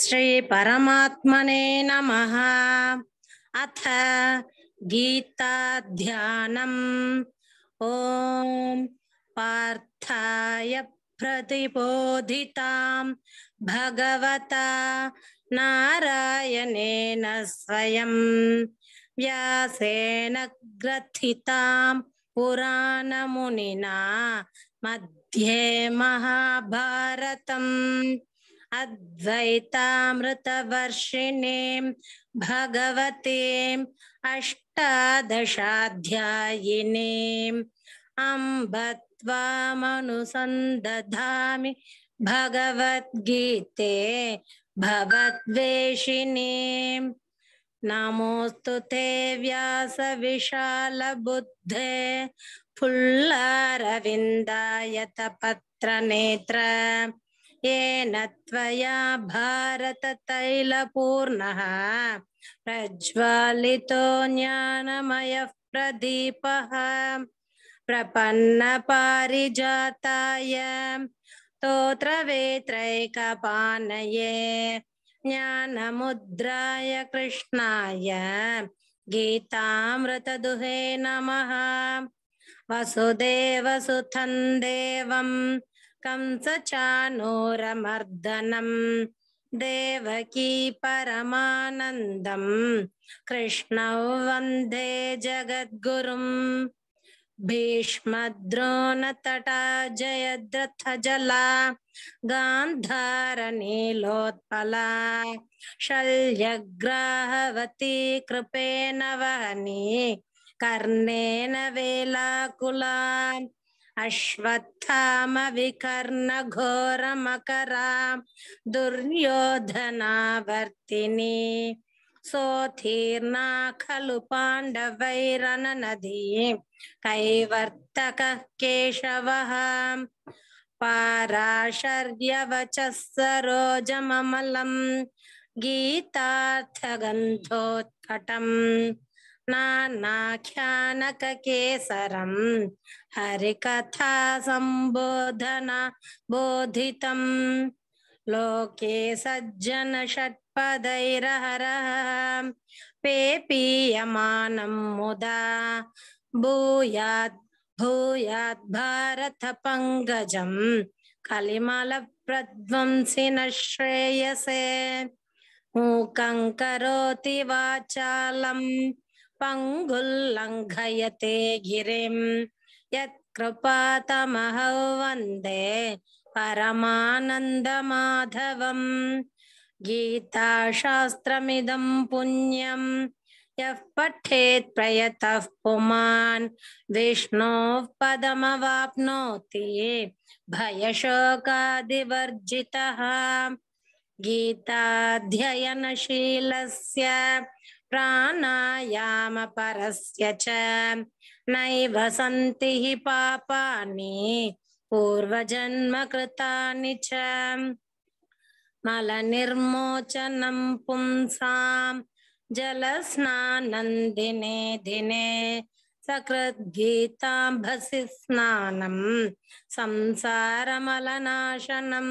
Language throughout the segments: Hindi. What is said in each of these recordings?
श्री परमात्मने नमः अथ गीताध्यानम् ओम पार्थाय प्रतिबोधितां भगवता नारायणेन स्वयं व्यासेन ग्रथितां पुराण मुनिना ध्ये महाभारतम् अद्वैतामृतवर्षिणे भगवते अष्टादशाध्यायिने अम्ब त्वामनुसन्दधामि भगवद्गीते भवद्वेषिणे नमोऽस्तु ते व्यासविशालबुद्धे फुल्लारविन्दायतपत्रनेत्र येन त्वया भारततैलपूर्णः प्रज्वालितो ज्ञानमयः प्रदीपः प्रपन्नपारिजाताय स्तोत्रवेत्रैकपानये ज्ञानमुद्राय कृष्णाय गीतामृतदुहे नमः वसुदेवसुतं देवं कंसचानूरमर्दनं देवकी परमानन्दं कृष्णौ वन्दे जगद्गुरुम् भीष्मद्रोणतटा जयद्रथजला नीलोत्पला शल्यग्रहवती कृपेन वहनी कर्णेन वेलाकुला अश्वत्थामविकर्णघोरमकरा दुर्योधनावर्ति सोथीर्ना खलु पांडवैरन नदी कैवर्तकः केशवः पाराशर्यवचः सरोजममलम् गीतार्थगन्धोत्कटम् नानाख्यानककेसरं हरिकथा सम्बोधन बोधितं लोके सज्जनषट्पदैरहरः पेपीयमानं मुदा भूयात् भूयात् भारतपङ्कजम् कलिमलप्रध्वंसिन श्रेयसे मूकं करोति वाचालं पङ्गुल्लङ्घयते गिरिं यत्कृपातमह वन्दे परमानन्दमाधवम् गीताशास्त्रमिदं पुण्यम् यः प्रयत पुमा विष्णु पदम पदमवाप्नोति भयशोकादिवर्जितः गीताध्ययनशील प्राणायामपरस्य च नैव सन्ति हि पापानि पूर्वजन्मकृतानि च मलनिर्मोचनं पुंसाम् जलस्नानन्दिने दिने सकृद्गीताम्भसि संसार मलनाशनम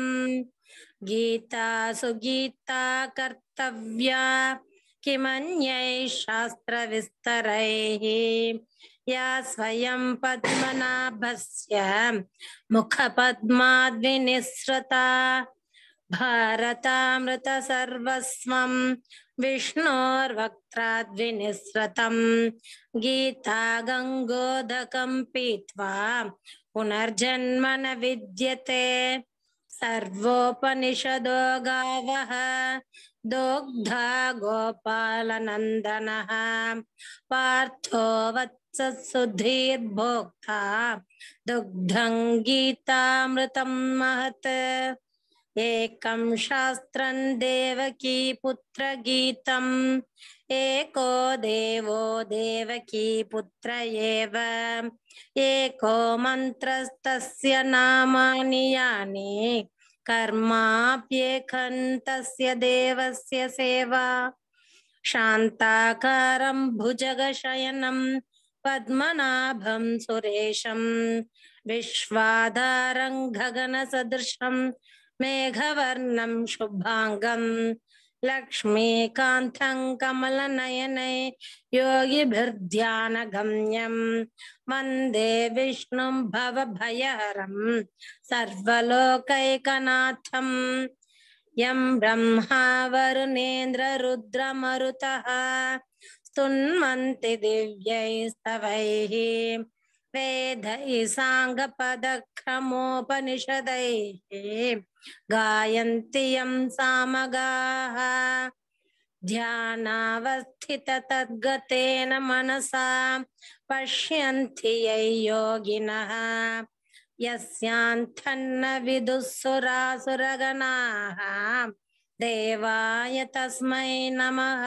गीता सुगीता कर्तव्या शास्त्र विस्तर या स्वयं पद्मनाभस्य मुखपद्माद्विनिसृता सर्वस्व विष्णोर्वक्सृत गीता गंगोदक पीत्वा पुनर्जन्म न विद्यते सर्वोपनिषदो गावः दोग्धा नंदन पार्थो वत्सुधीर्भोक्ता दुग्धं गीतामृतं महत् एक शास्त्रं देवकी पुत्रगीतम् एको देवो देवकी पुत्र एव एको मन्त्रस्तस्य नामानि यानि कर्माप्येकन्तस्य देवस्य सेवा शान्ताकारं भुजगशयनं पद्मनाभं सुरेशं विश्वाधारं गगनसदृशं मेघवर्णं शुभाङ्गं लक्ष्मीकान्तं कमलनयने योगिभिर्ध्यानगम्यं वन्दे विष्णुं भवभयहरं सर्वलोकैकनाथं यं ब्रह्मा वरुणेन्द्ररुद्रमरुतः स्तुन्वन्ति दिव्यैस्तवैः वेदैः साङ्गपदक्रमोपनिषदैः गायन्ति यं सामगाः ध्यानावस्थिततद्गतेन मनसा पश्यन्ति यै योगिनः यस्यान्थन्न विदुःसुरासुरगणाः देवाय तस्म नमः